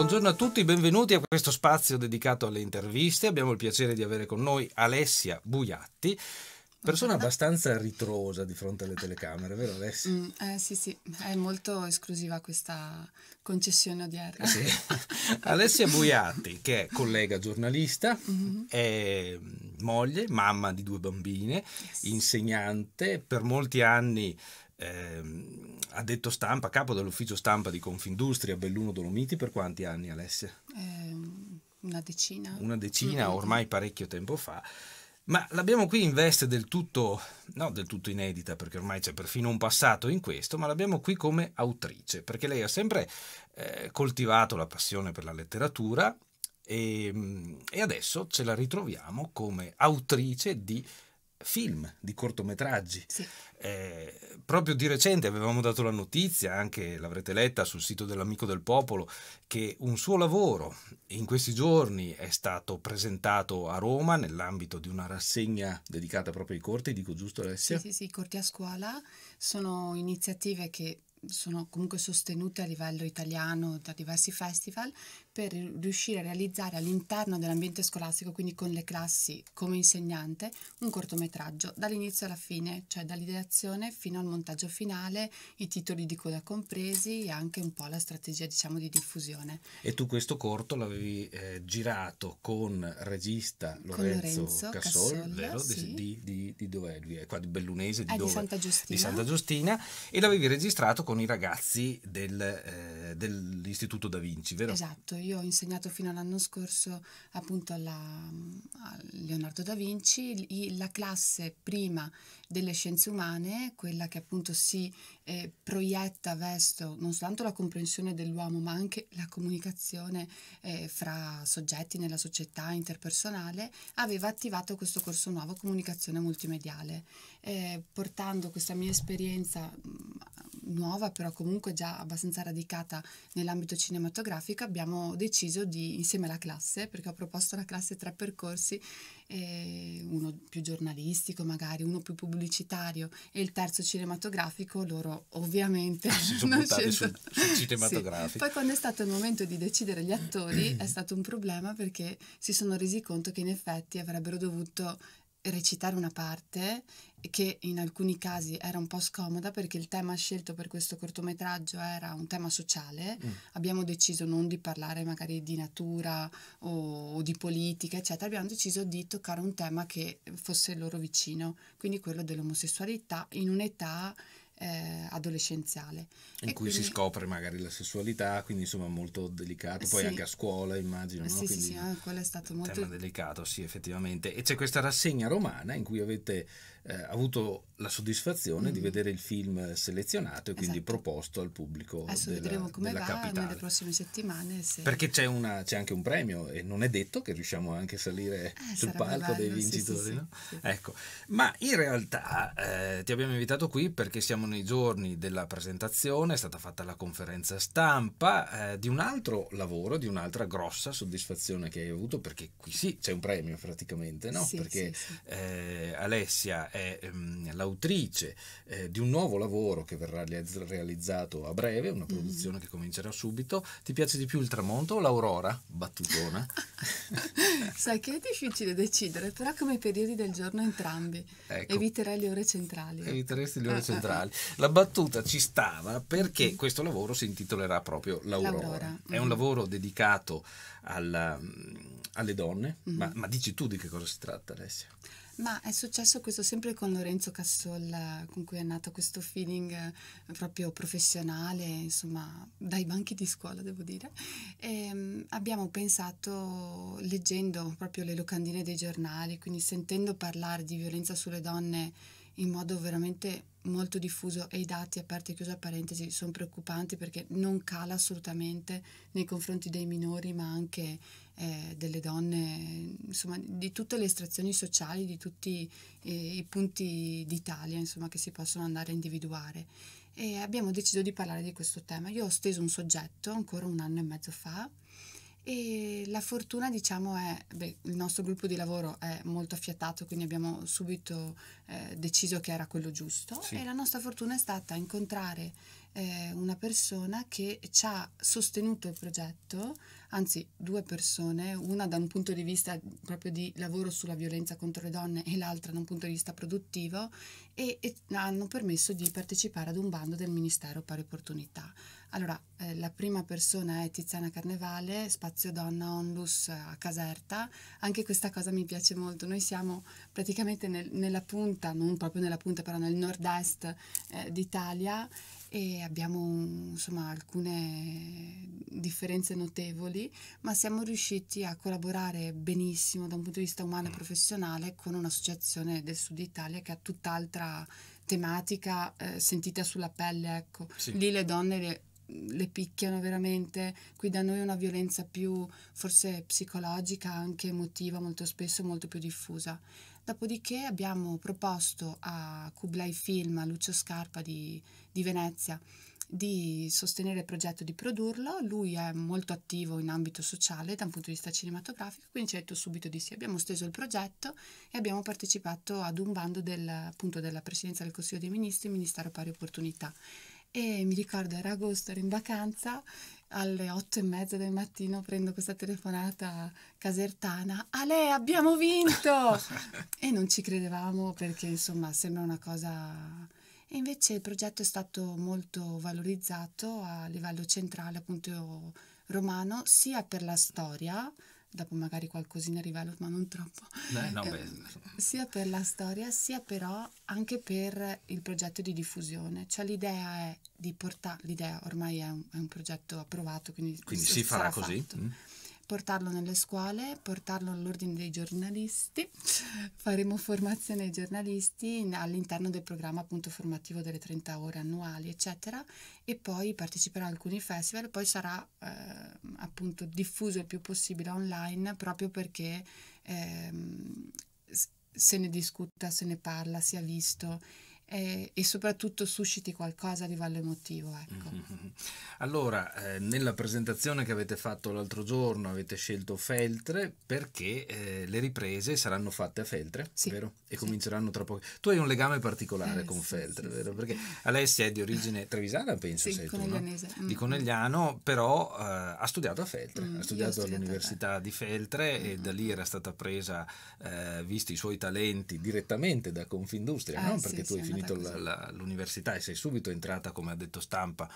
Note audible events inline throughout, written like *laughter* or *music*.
buongiorno a tutti, benvenuti a questo spazio dedicato alle interviste. Abbiamo il piacere di avere con noi Alessia Buiatti, persona abbastanza ritrosa di fronte alle telecamere, vero Alessia? Mm, eh, sì, sì, è molto esclusiva questa concessione odierna. Sì. *laughs* Alessia Buiatti, che è collega giornalista, mm -hmm. è moglie, mamma di due bambine, yes. insegnante, per molti anni ehm, addetto stampa, capo dell'ufficio stampa di Confindustria Belluno Dolomiti per quanti anni Alessia? Eh, una decina. Una decina, ormai parecchio tempo fa. Ma l'abbiamo qui in veste del tutto, no, del tutto inedita, perché ormai c'è perfino un passato in questo, ma l'abbiamo qui come autrice, perché lei ha sempre eh, coltivato la passione per la letteratura e, ehm, e adesso ce la ritroviamo come autrice di film, di cortometraggi. Sì. Eh, proprio di recente avevamo dato la notizia, anche l'avrete letta sul sito dell'Amico del Popolo, che un suo lavoro in questi giorni è stato presentato a Roma nell'ambito di una rassegna dedicata proprio ai corti, dico giusto Alessia? Sì, sì, sì, corti a scuola sono iniziative che sono comunque sostenute a livello italiano da diversi festival, per riuscire a realizzare all'interno dell'ambiente scolastico, quindi con le classi come insegnante, un cortometraggio dall'inizio alla fine, cioè dall'ideazione fino al montaggio finale, i titoli di coda compresi e anche un po' la strategia diciamo di diffusione. E tu questo corto l'avevi eh, girato con regista Lorenzo, con Lorenzo Cassol, Cassol vero? Sì. Di, di, di dove lui? È qua di Bellunese, di, è eh, dove? Di Santa, di, Santa Giustina. E l'avevi registrato con i ragazzi del, eh, dell'Istituto Da Vinci, vero? Esatto, io ho insegnato fino all'anno scorso appunto alla, mm, a Leonardo da Vinci, la classe prima delle scienze umane, quella che appunto si eh, proietta verso non soltanto la comprensione dell'uomo, ma anche la comunicazione eh, fra soggetti nella società interpersonale, aveva attivato questo corso nuovo Comunicazione multimediale, eh, portando questa mia esperienza mm, nuova, però comunque già abbastanza radicata nell'ambito cinematografico, abbiamo deciso di, insieme alla classe, perché ho proposto alla classe tre percorsi, eh, uno più giornalistico magari, uno più pubblicitario e il terzo cinematografico, loro ovviamente ah, si sono *laughs* buttati sul, sul cinematografico. Sì. Poi quando è stato il momento di decidere gli attori è stato un problema perché si sono resi conto che in effetti avrebbero dovuto recitare una parte che in alcuni casi era un po' scomoda perché il tema scelto per questo cortometraggio era un tema sociale, mm. abbiamo deciso non di parlare magari di natura o, o, di politica, eccetera, abbiamo deciso di toccare un tema che fosse loro vicino, quindi quello dell'omosessualità in un'età eh, adolescenziale. In e cui quindi... si scopre magari la sessualità, quindi insomma molto delicato, poi sì. anche a scuola immagino. Sì, no? sì, sì, a eh, è stato molto... Tema delicato, sì effettivamente. E c'è questa rassegna romana in cui avete eh, avuto la soddisfazione mm. di vedere il film selezionato e quindi esatto. proposto al pubblico Adesso della, vedremo come della va capitale. nelle prossime settimane se... perché c'è, una, c'è, anche un premio e non è detto che riusciamo anche a salire eh, sul palco bello, dei vincitori sì, sì, no? sì, ecco ma in realtà eh, ti abbiamo invitato qui perché siamo nei giorni della presentazione è stata fatta la conferenza stampa eh, di un altro lavoro di un'altra grossa soddisfazione che hai avuto perché qui sì c'è un premio praticamente no? perché eh, Alessia è ehm, l'autrice eh, di un nuovo lavoro che verrà realizzato a breve, una mm-hmm. produzione mm. che comincerà subito. Ti piace di più il tramonto o l'aurora? Battutona. *laughs* Sai che è difficile decidere, però come periodi del giorno entrambi. Ecco. Eviterei le ore centrali. Eviteresti le ore ah, ah, ah. centrali. La battuta ci stava perché mm. questo lavoro si intitolerà proprio L'Aurora. L'Aurora. È un mm. lavoro dedicato alla, mm, alle donne, mm ma, ma dici tu di che cosa si tratta Alessia? Ma è successo questo sempre con Lorenzo Cassol, con cui è nato questo feeling eh, proprio professionale, insomma, dai banchi di scuola, devo dire. E ehm, abbiamo pensato, leggendo proprio le locandine dei giornali, quindi sentendo parlare di violenza sulle donne in modo veramente molto diffuso e i dati, a parte chiusa parentesi, sono preoccupanti perché non cala assolutamente nei confronti dei minori ma anche eh, delle donne, insomma di tutte le estrazioni sociali, di tutti eh, i punti d'Italia insomma, che si possono andare a individuare. E abbiamo deciso di parlare di questo tema. Io ho steso un soggetto ancora un anno e mezzo fa e la fortuna, diciamo, è che il nostro gruppo di lavoro è molto affiatato, quindi abbiamo subito eh, deciso che era quello giusto. Sì. E la nostra fortuna è stata incontrare eh, una persona che ci ha sostenuto il progetto anzi due persone, una da un punto di vista proprio di lavoro sulla violenza contro le donne e l'altra da un punto di vista produttivo, e, e hanno permesso di partecipare ad un bando del Ministero Pari Opportunità. Allora, eh, la prima persona è Tiziana Carnevale, Spazio Donna Onlus eh, a Caserta. Anche questa cosa mi piace molto. Noi siamo praticamente nel, nella punta, non proprio nella punta, però nel nord-est eh, d'Italia e abbiamo insomma alcune differenze notevoli studi, ma siamo riusciti a collaborare benissimo da un punto di vista umano e mm. professionale con un'associazione del Sud Italia che ha tutt'altra tematica eh, sentita sulla pelle, ecco. Sì. Lì le donne le, le picchiano veramente. Qui da noi è una violenza più forse psicologica, anche emotiva, molto spesso molto più diffusa. Dopodiché abbiamo proposto a Kublai Film, a Lucio Scarpa di, di Venezia, di sostenere il progetto, di produrlo. Lui è molto attivo in ambito sociale da un punto di vista cinematografico, quindi ci ha detto subito di sì. Abbiamo steso il progetto e abbiamo partecipato ad un bando del, appunto, della Presidenza del Consiglio dei Ministri, il Ministero Pari Opportunità. E mi ricordo era agosto, ero in vacanza, alle otto e mezza del mattino prendo questa telefonata casertana, Ale abbiamo vinto! *laughs* e non ci credevamo perché insomma sembra una cosa e invece il progetto è stato molto valorizzato a livello centrale appunto romano sia per la storia dopo magari qualcosina rivelo ma non troppo beh, no, beh. Eh, sia per la storia sia però anche per il progetto di diffusione cioè l'idea è di portare l'idea ormai è un, è un progetto approvato quindi, quindi si farà fatto. così mm portarlo nelle scuole, portarlo all'ordine dei giornalisti, *laughs* faremo formazione ai giornalisti all'interno del programma appunto formativo delle 30 ore annuali eccetera e poi parteciperà a alcuni festival, poi sarà eh, appunto diffuso il più possibile online proprio perché eh, se ne discuta, se ne parla, sia visto e, eh, e, soprattutto susciti qualcosa a livello emotivo. Ecco. Mm-hmm. *laughs* Allora, eh, nella presentazione che avete fatto l'altro giorno avete scelto Feltre perché eh, le riprese saranno fatte a Feltre, sì. vero? E sì. cominceranno tra poco. Tu hai un legame particolare eh, con sì, Feltre, vero? Perché Alessia è di origine *laughs* trevisana, penso, sei Tu, no? Mm, di Conegliano, mm. però eh, ha studiato a Feltre, mm, ha studiato all'Università di Feltre mm. e da mm, lì era stata presa, eh, visti i suoi talenti, direttamente da Confindustria, ah, no? Perché tu hai finito finito ecco, l'università e sei subito entrata, come ha detto stampa,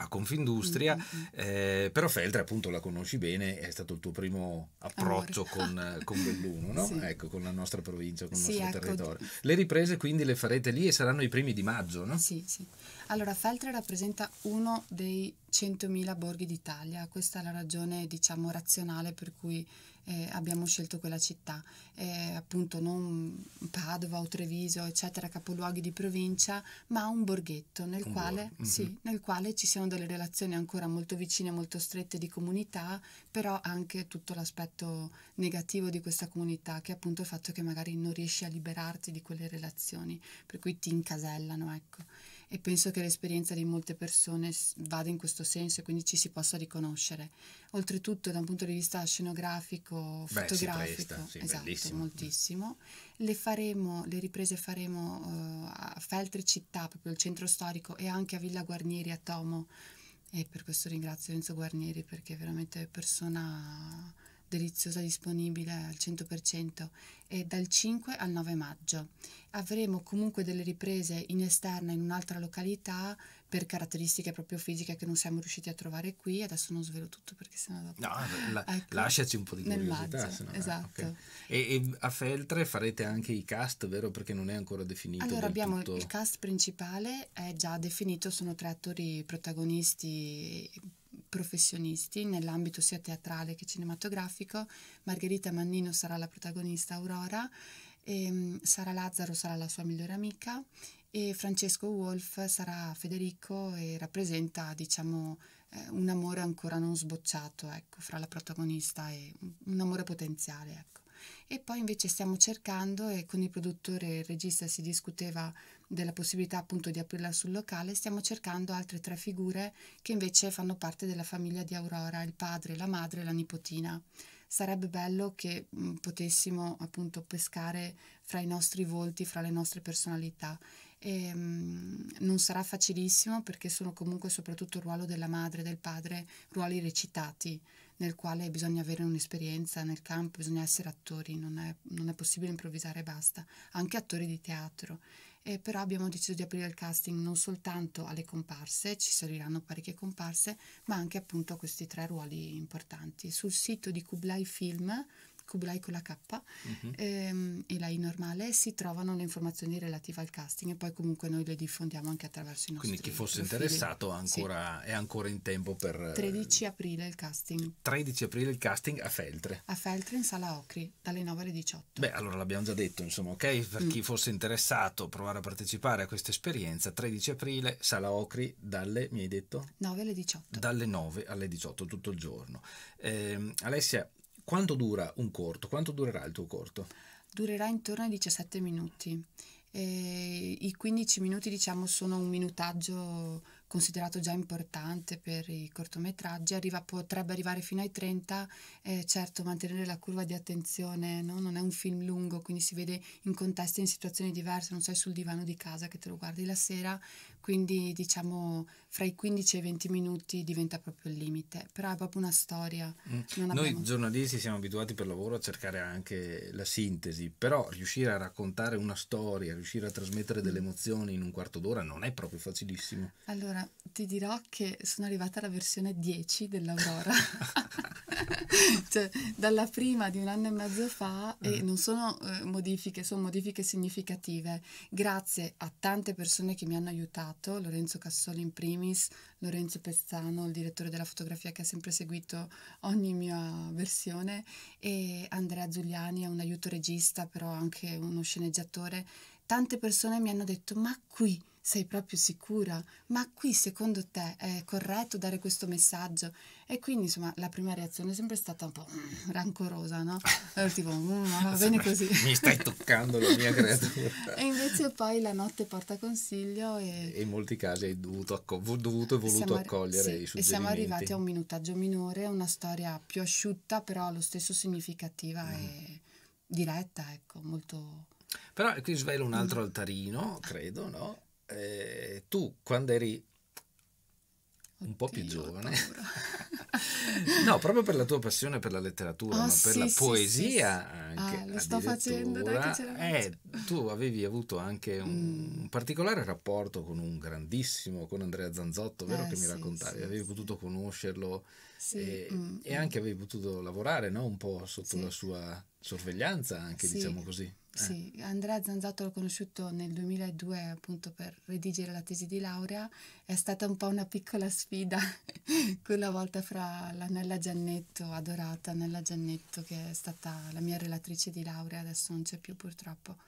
a Confindustria, mm -hmm. eh, però Feltre appunto la conosci bene, è stato il tuo primo approccio con, eh, con, Belluno, no? *laughs* sì. ecco, con la nostra provincia, con il sì, nostro ecco. territorio. Le riprese quindi le farete lì e saranno i primi di maggio, no? Sì, sì. Allora Feltre rappresenta uno dei 100.000 borghi d'Italia, questa è la ragione diciamo razionale per cui eh, abbiamo scelto quella città, eh, appunto non Padova o Treviso, eccetera, capoluoghi di provincia, ma un borghetto nel, un quale, mm -hmm. sì, mm-hmm. nel quale ci siano delle relazioni ancora molto vicine, molto strette di comunità, però anche tutto l'aspetto negativo di questa comunità, che è appunto il fatto che magari non riesci a liberarti di quelle relazioni, per cui ti incasellano, ecco e penso che l'esperienza di molte persone vada in questo senso e quindi ci si possa riconoscere. Oltretutto da un punto di vista scenografico, Beh, fotografico, presta, sì, esatto, bellissimo. moltissimo, le, faremo, le riprese faremo uh, a altre città, proprio il centro storico e anche a Villa Guarnieri a Tomo e per questo ringrazio Enzo Guarnieri perché è veramente persona deliziosa disponibile al 100% e dal 5 al 9 maggio. Avremo comunque delle riprese in esterna in un'altra località per caratteristiche proprio fisiche che non siamo riusciti a trovare qui. Adesso non svelo tutto perché sennò dopo... No, la, *laughs* ecco, lasciaci un po' di curiosità. Maggio, sennò, eh, esatto. Okay. E, e, a Feltre farete anche i cast, vero? Perché non è ancora definito. Allora abbiamo tutto... il cast principale, è già definito, sono tre attori protagonisti professionisti nell'ambito sia teatrale che cinematografico. Margherita Mannino sarà la protagonista Aurora, e ehm, Sara Lazzaro sarà la sua migliore amica e Francesco Wolf sarà Federico e rappresenta, diciamo, eh, un amore ancora non sbocciato, ecco, fra la protagonista e un amore potenziale, ecco e poi invece stiamo cercando e con il produttore e il regista si discuteva della possibilità appunto di aprirla sul locale, stiamo cercando altre tre figure che invece fanno parte della famiglia di Aurora, il padre, la madre e la nipotina. Sarebbe bello che mh, mm, potessimo appunto pescare fra i nostri volti, fra le nostre personalità. E, mh, mm, non sarà facilissimo perché sono comunque soprattutto il ruolo della madre e del padre, ruoli recitati nel quale bisogna avere un'esperienza nel campo, bisogna essere attori, non è, non è possibile improvvisare e basta, anche attori di teatro. E però abbiamo deciso di aprire il casting non soltanto alle comparse, ci serviranno parecchie comparse, ma anche appunto a questi tre ruoli importanti. Sul sito di Kublai Film Kublai con la K uh mhm. -huh. ehm, e la I normale si trovano le informazioni relative al casting e poi comunque noi le diffondiamo anche attraverso i nostri Quindi chi fosse profili. interessato ancora, sì. è ancora in tempo per... 13 eh, aprile il casting. 13 aprile il casting a Feltre. A Feltre in sala Ocri dalle 9 alle 18. Beh allora l'abbiamo già detto insomma ok per mm. chi fosse interessato a provare a partecipare a questa esperienza 13 aprile sala Ocri dalle mi hai detto? 9 alle 18. Dalle 9 alle 18 tutto il giorno. Eh, Alessia quanto dura un corto? Quanto durerà il tuo corto? Durerà intorno ai 17 minuti. E I 15 minuti diciamo sono un minutaggio considerato già importante per i cortometraggi, Arriva, potrebbe arrivare fino ai 30, eh, certo mantenere la curva di attenzione, no? non è un film lungo, quindi si vede in contesti, e in situazioni diverse, non sei sul divano di casa che te lo guardi la sera, quindi diciamo fra i 15 e i 20 minuti diventa proprio il limite, però è proprio una storia. Mm. Abbiamo... Noi giornalisti siamo abituati per lavoro a cercare anche la sintesi, però riuscire a raccontare una storia, riuscire a trasmettere delle mm. emozioni in un quarto d'ora non è proprio facilissimo. Allora, ti dirò che sono arrivata alla versione 10 dell'Aurora. *laughs* cioè, dalla prima di un anno e mezzo fa e mm. non sono eh, modifiche, sono modifiche significative, grazie a tante persone che mi hanno aiutato aiutato, Lorenzo Cassoli in primis, Lorenzo Pezzano, il direttore della fotografia che ha sempre seguito ogni mia versione, e Andrea Giuliani è un aiuto regista, però anche uno sceneggiatore. Tante persone mi hanno detto, ma qui sei proprio sicura? Ma qui secondo te è corretto dare questo messaggio? E quindi insomma la prima reazione è sempre stata un po' mm, rancorosa, no? *laughs* Allora, tipo, mm, va bene così. *laughs* Mi stai toccando la mia creatura. *laughs* e invece poi la notte porta consiglio e... e in molti casi hai dovuto, acco- dovuto e voluto accogliere sì, i suggerimenti. E siamo arrivati a un minutaggio minore, una storia più asciutta però allo stesso significativa mm. e diretta, ecco, molto... Però qui svelo un altro altarino, credo, no? eh, tu quando eri un po' più giovane, *laughs* no, proprio per la tua passione per la letteratura, oh, ah, ma sì, per la poesia sì, anche. Ah, lo sto facendo, dai, eh, tu avevi avuto anche un, mm. un, particolare rapporto con un grandissimo, con Andrea Zanzotto, vero eh, che mi raccontavi? avevi potuto conoscerlo e, eh, mm, e, anche mm. avevi potuto lavorare no? un po' sotto la sua sorveglianza, anche diciamo così. Eh. Sì, Andrea Zanzotto l'ho conosciuto nel 2002 appunto per redigere la tesi di laurea, è stata un po' una piccola sfida *laughs* quella volta fra l'Anella Giannetto, adorata Anella Giannetto che è stata la mia relatrice di laurea, adesso non c'è più purtroppo,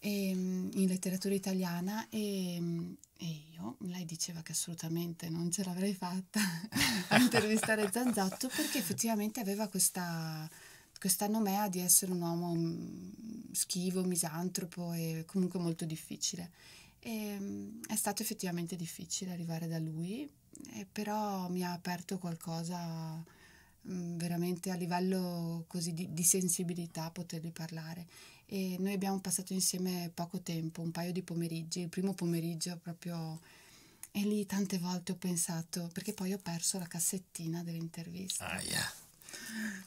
e, ehm, in letteratura italiana e, ehm, e, io, lei diceva che assolutamente non ce l'avrei fatta *laughs* a intervistare Zanzotto perché effettivamente aveva questa questa nomea di essere un uomo mm, schivo, misantropo e comunque molto difficile. E, mm, è stato effettivamente difficile arrivare da lui, però mi ha aperto qualcosa mm, veramente a livello così di, di sensibilità potergli parlare. E noi abbiamo passato insieme poco tempo, un paio di pomeriggi, il primo pomeriggio proprio... E lì tante volte ho pensato, perché poi ho perso la cassettina dell'intervista. Ah, yeah.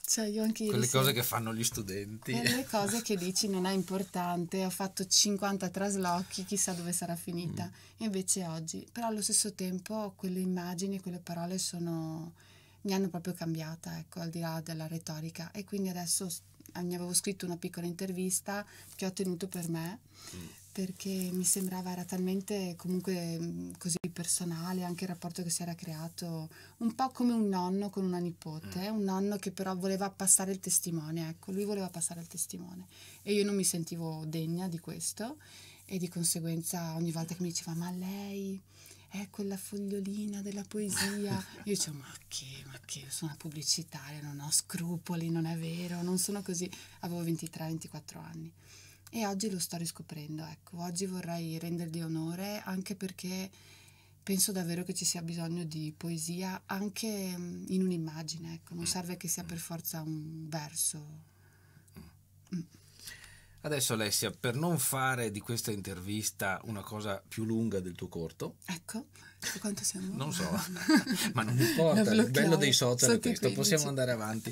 Cioè io anche Quelle risento. cose che fanno gli studenti. Quelle eh, *laughs* cose che dici non è importante, ho fatto 50 traslochi, chissà dove sarà finita. Mm. Invece oggi, però allo stesso tempo quelle immagini, quelle parole sono, mi hanno proprio cambiata, ecco, al di là della retorica. E quindi adesso ah, mi avevo scritto una piccola intervista che ho tenuto per me. Mm perché mi sembrava era talmente comunque mm, così personale, anche il rapporto che si era creato, un po' come un nonno con una nipote, mm. un nonno che però voleva passare il testimone, ecco, lui voleva passare il testimone e io non mi sentivo degna di questo e di conseguenza ogni volta che mi diceva ma lei è quella fogliolina della poesia. *laughs* Io dicevo, ma che, ma che, io sono una pubblicitaria, non ho scrupoli, non è vero, non sono così. Avevo 23-24 anni e oggi lo sto riscoprendo, ecco, oggi vorrei rendergli onore anche perché penso davvero che ci sia bisogno di poesia anche mm, in un'immagine, ecco. non mm. serve che sia per forza un verso. Mm. mm. Adesso Alessia, per non fare di questa intervista una cosa più lunga del tuo corto. Ecco, quanto siamo? Non so, *laughs* ma non importa, il bello dei social è questo, possiamo andare avanti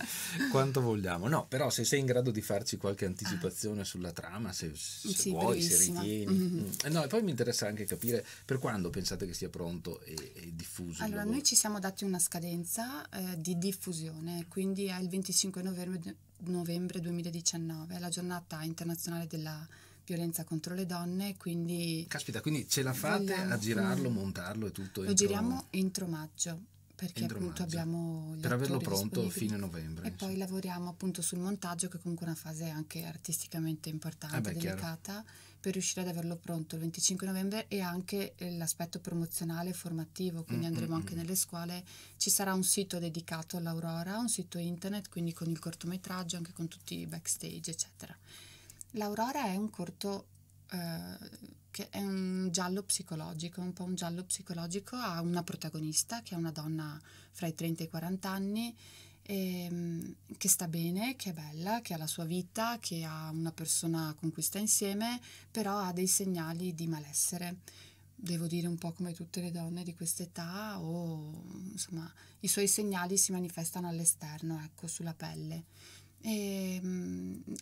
quanto vogliamo. No, però se sei in grado di farci qualche anticipazione ah. sulla trama, se, se sì, vuoi, bellissima. se ritieni. Mm-hmm. Mm. No, e poi mi interessa anche capire per quando pensate che sia pronto e, e diffuso. Allora, noi ci siamo dati una scadenza eh, di diffusione, quindi è il 25 novembre, novembre 2019, la giornata internazionale della violenza contro le donne, quindi... Caspita, quindi ce la fate vogliamo, a girarlo, montarlo e tutto? Lo entro... giriamo entro maggio, perché entro appunto maggio. abbiamo... Per averlo pronto fine novembre. E insomma. poi lavoriamo appunto sul montaggio, che è comunque una fase anche artisticamente importante, ah beh, delicata. Chiaro per riuscire ad averlo pronto il 25 novembre e anche eh, l'aspetto promozionale e formativo, quindi mm, andremo mm, anche mm. nelle scuole, ci sarà un sito dedicato all'Aurora, un sito internet, quindi con il cortometraggio, anche con tutti i backstage, eccetera. L'Aurora è un corto eh, che è un giallo psicologico, un po' un giallo psicologico, ha una protagonista che è una donna fra i 30 e i 40 anni ehm, che sta bene, che è bella, che ha la sua vita, che ha una persona con cui sta insieme, però ha dei segnali di malessere. Devo dire un po' come tutte le donne di questa età, o insomma, i suoi segnali si manifestano all'esterno, ecco, sulla pelle. Ehm,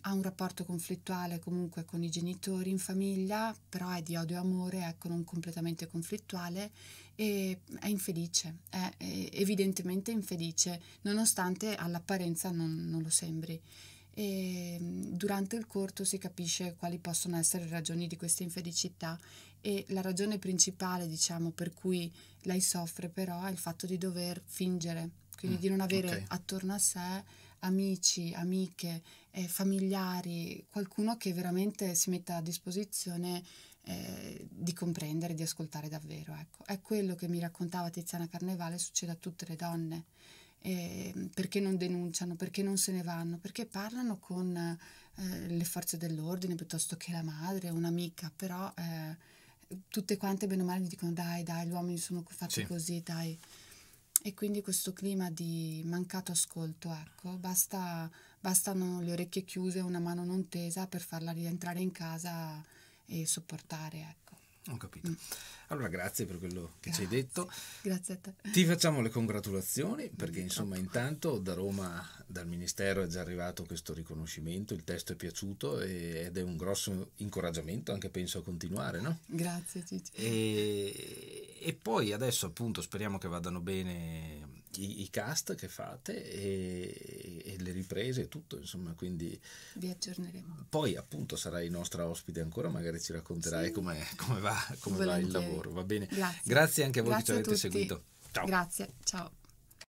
ha un rapporto conflittuale comunque con i genitori in famiglia, però è di odio e amore, ecco, non completamente conflittuale, e è infelice, è, evidentemente infelice, nonostante all'apparenza non, non lo sembri e mm, durante il corto si capisce quali possono essere le ragioni di questa infelicità e la ragione principale diciamo per cui lei soffre però è il fatto di dover fingere quindi mm, di non avere okay. attorno a sé amici, amiche, eh, familiari, qualcuno che veramente si metta a disposizione eh, di comprendere, di ascoltare davvero. Ecco. È quello che mi raccontava Tiziana Carnevale, succede a tutte le donne. Eh, perché non denunciano, perché non se ne vanno, perché parlano con eh, le forze dell'ordine piuttosto che la madre, un'amica, però eh, tutte quante bene o male gli dicono dai, dai, gli uomini sono fatti sì. così, dai e quindi questo clima di mancato ascolto, ecco, basta, bastano le orecchie chiuse una mano non tesa per farla rientrare in casa e sopportare. Ecco. Ho capito. Mm. Allora grazie per quello che grazie. ci hai detto. Grazie a te. Ti facciamo le congratulazioni perché Mi insomma troppo. intanto da Roma, dal Ministero è già arrivato questo riconoscimento, il testo è piaciuto ed è un grosso incoraggiamento anche penso a continuare, no? Grazie Cici. E, e poi adesso appunto speriamo che vadano bene i, i cast che fate e, e, le riprese e tutto, insomma, quindi... Vi aggiorneremo. Poi appunto sarai nostra ospite ancora, magari ci racconterai sì. come, come, va, come va, il lavoro, va bene? Grazie, Grazie anche a voi Grazie che ci avete seguito. Ciao. Grazie, ciao.